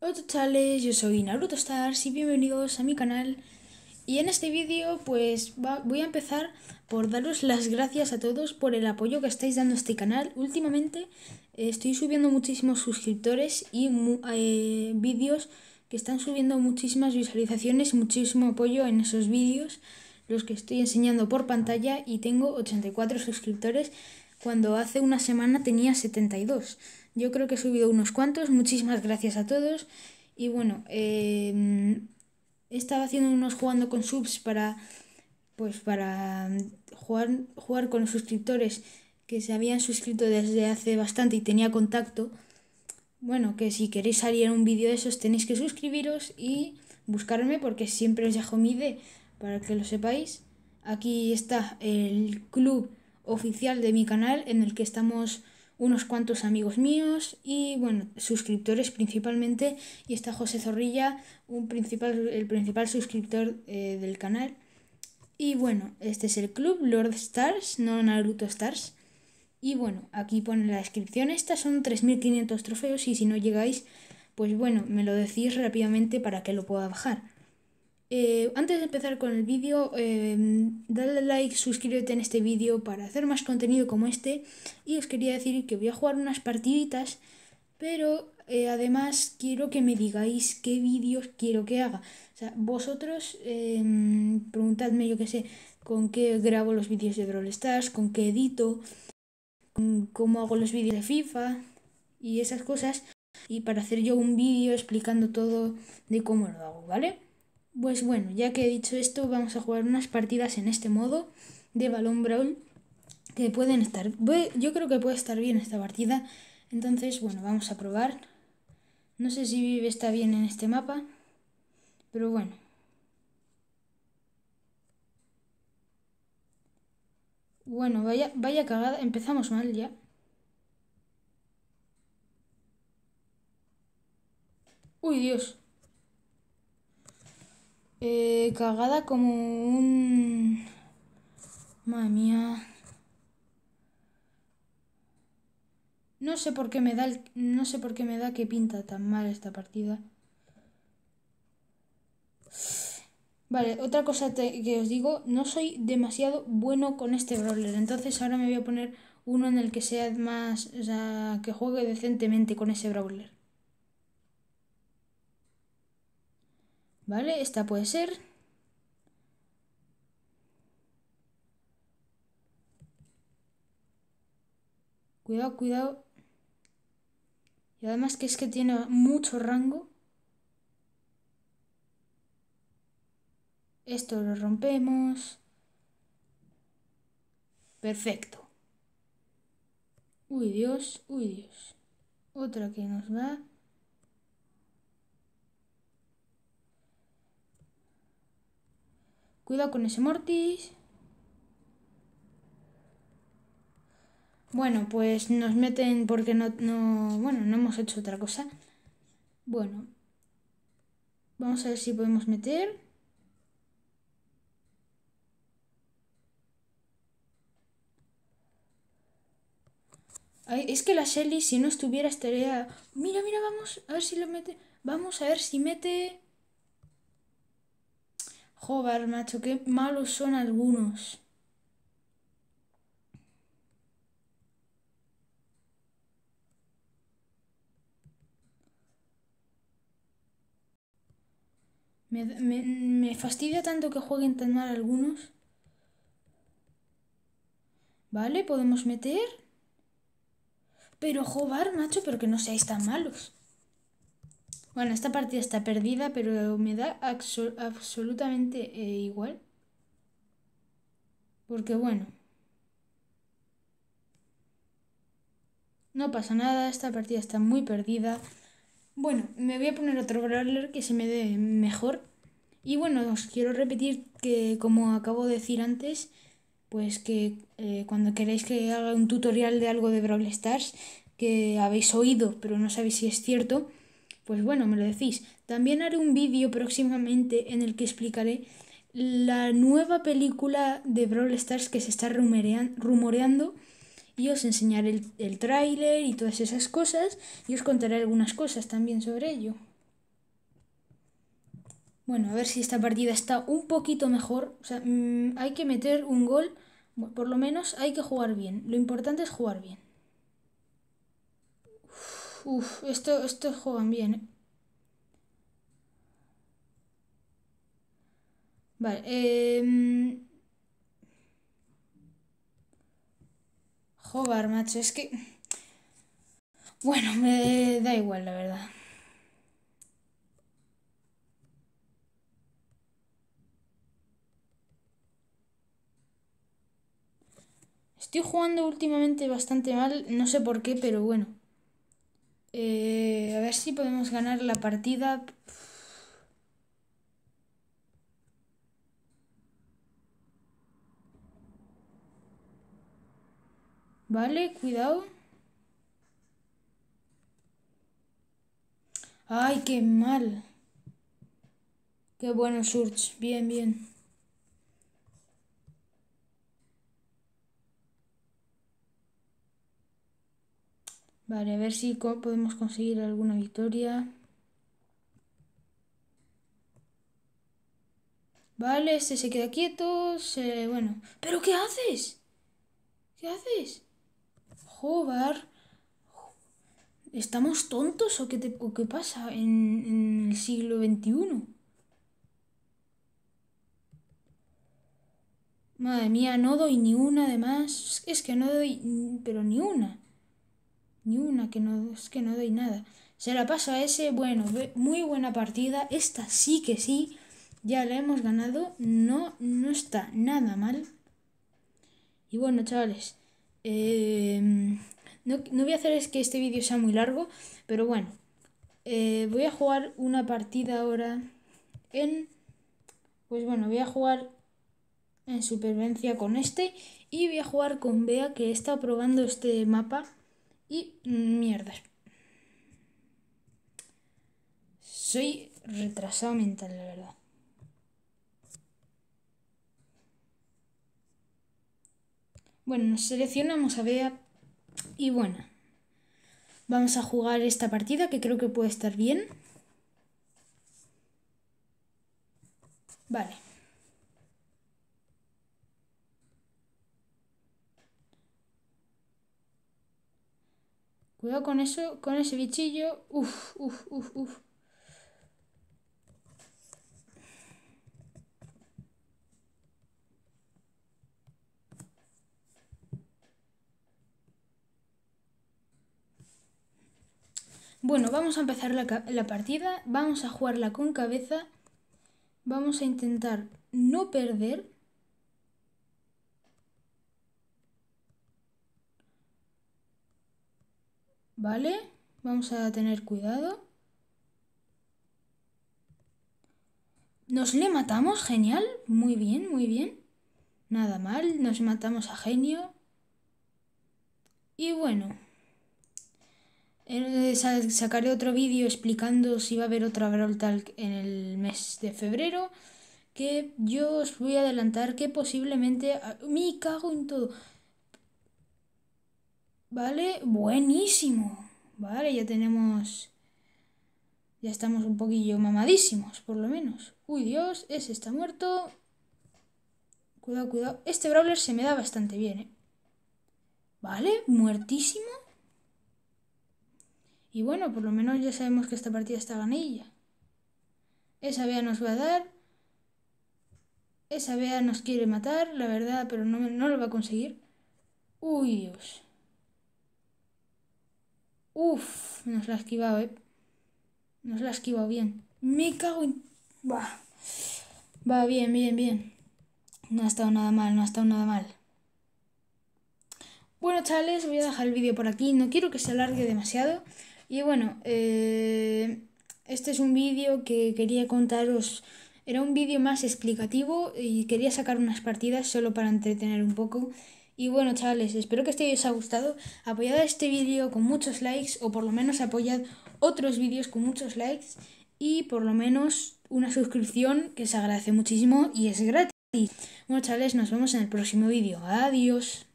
Hola totales, yo soy Naruto Stars y bienvenidos a mi canal. Y en este vídeo pues voy a empezar por daros las gracias a todos por el apoyo que estáis dando a este canal. Últimamente eh, estoy subiendo muchísimos suscriptores y eh, vídeos que están subiendo muchísimas visualizaciones, muchísimo apoyo en esos vídeos, los que estoy enseñando por pantalla y tengo 84 suscriptores cuando hace una semana tenía 72. Yo creo que he subido unos cuantos. Muchísimas gracias a todos. Y bueno, he em, estaba haciendo unos jugando con subs para pues para jugar, jugar con los suscriptores que se habían suscrito desde hace bastante y tenía contacto. Bueno, que si queréis salir en un vídeo de esos tenéis que suscribiros y buscarme porque siempre os dejo mi ID para que lo sepáis. Aquí está el club oficial de mi canal en el que estamos unos cuantos amigos míos y bueno, suscriptores principalmente. Y está José Zorrilla, un principal, el principal suscriptor eh, del canal. Y bueno, este es el club Lord Stars, no Naruto Stars. Y bueno, aquí pone la descripción. Estas son 3.500 trofeos y si no llegáis, pues bueno, me lo decís rápidamente para que lo pueda bajar. Eh, antes de empezar con el vídeo, eh, dale like, suscríbete en este vídeo para hacer más contenido como este. Y os quería decir que voy a jugar unas partiditas, pero eh, además quiero que me digáis qué vídeos quiero que haga. O sea, vosotros em, preguntadme, yo qué sé, con qué grabo los vídeos de Brawl Stars, con qué edito, cómo hago los vídeos de FIFA y esas cosas. Y para hacer yo un vídeo explicando todo de cómo lo hago, ¿vale? Pues bueno, ya que he dicho esto, vamos a jugar unas partidas en este modo de Balón Brawl que pueden estar... Yo creo que puede estar bien esta partida, entonces bueno, vamos a probar. No sé si vive está bien en este mapa, pero bueno. Bueno, vaya, vaya cagada, empezamos mal ya. Uy, Dios. Eh, cagada como un... Madre mía. No sé por qué me da no sé por qué me da que pinta tan mal esta partida. Vale, otra cosa que os digo, no soy demasiado bueno con este brawler, entonces ahora me voy a poner uno en el que sea más, o sea, que juegue decentemente con ese brawler. ¿Vale? Esta puede ser. Cuidado, cuidado. Y además que es que tiene mucho rango. Esto lo rompemos. Perfecto. Uy, Dios, uy, Dios. Otra que nos va. Cuidado con ese Mortis. Bueno, pues nos meten porque no, no, bueno, no hemos hecho otra cosa. Bueno, vamos a ver si podemos meter. es que la Shelly, si no estuviera, estaría... Mira, mira, vamos a ver si lo mete. Vamos a ver si mete... ¡Jobar, macho, qué malos son algunos. Me, fastidia tanto que jueguen tan mal algunos. Vale, podemos meter. Pero Jovar, macho, pero que no seáis tan malos. Bueno, esta partida está perdida, pero me da absolutamente eh, igual. Porque bueno. No pasa nada, esta partida está muy perdida. Bueno, me voy a poner otro brawler que se me dé mejor. Y bueno, os quiero repetir que como acabo de decir antes, pues que eh, cuando queréis que haga un tutorial de algo de Brawl Stars que habéis oído pero no sabéis si es cierto, pues bueno, me lo decís. También haré un vídeo próximamente en el que explicaré la nueva película de Brawl Stars que se está rumoreando y os enseñaré el, tráiler y todas esas cosas y os contaré algunas cosas también sobre ello. Bueno, a ver si esta partida está un poquito mejor. O sea, mm, hay que meter un gol, por lo menos hay que jugar bien. Lo importante es jugar bien. Uf, esto, estos juegan bien. ¿eh? Vale. Eh... Em, Jugar, macho, es que... Bueno, me da igual, la verdad. Estoy jugando últimamente bastante mal, no sé por qué, pero bueno. Eh, a ver si podemos ganar la partida. Vale, cuidado. Ay, qué mal. Qué bueno, Surge. Bien, bien. Vale, a ver si podemos conseguir alguna victoria. Vale, este se queda quieto. Se... Bueno. ¿Pero qué haces? ¿Qué haces? Joder. ¿Estamos tontos o qué, qué pasa en, en el siglo XXI? Madre mía, no doy ni una de más. Es que no doy, pero ni una ni una, que no, es que no doy nada. Se la pasa a ese, bueno, muy buena partida, esta sí que sí, ya la hemos ganado, no, no está nada mal. Y bueno, chavales, em, no, no, voy a hacer es que este vídeo sea muy largo, pero bueno, eh, voy a jugar una partida ahora en... Pues bueno, voy a jugar en supervivencia con este y voy a jugar con Bea que está probando este mapa y mierda. Soy retrasado mental, la verdad. Bueno, seleccionamos a Bea y bueno. Vamos a jugar esta partida que creo que puede estar bien. Vale. Cuidado con eso, con ese bichillo. Uf, uf, uf, uf. Bueno, vamos a empezar la, la, partida, vamos a jugarla con cabeza, vamos a intentar no perder ¿vale? Vamos a tener cuidado. Nos le matamos, genial, muy bien, muy bien. Nada mal, nos matamos a genio. Y bueno, sacaré otro vídeo explicando si va a haber otra Brawl Talk en el mes de febrero. Que yo os voy a adelantar que posiblemente... Ah, ¡Mi cago en todo! Vale, buenísimo. Vale, ya tenemos... Ya estamos un poquillo mamadísimos, por lo menos. Uy, Dios, ese está muerto. Cuidado, cuidado. Este Brawler se me da bastante bien, ¿eh? Vale, muertísimo. Y bueno, por lo menos ya sabemos que esta partida está ganilla. Esa vea nos va a dar. Esa vea nos quiere matar, la verdad, pero no, no lo va a conseguir. Uy, Dios. Uf, nos la ha esquivado, ¿eh? Nos la ha esquivado bien. Me cago en... Va. Va bien, bien, bien. No ha estado nada mal, no ha estado nada mal. Bueno, chales, voy a dejar el vídeo por aquí. No quiero que se alargue demasiado. Y bueno, eh, este es un vídeo que quería contaros. Era un vídeo más explicativo y quería sacar unas partidas solo para entretener un poco. Y bueno, chavales, espero que este os haya gustado. Apoyad este vídeo con muchos likes o por lo menos apoyad otros vídeos con muchos likes y por lo menos una suscripción que se agradece muchísimo y es gratis. Bueno, chavales, nos vemos en el próximo vídeo. Adiós.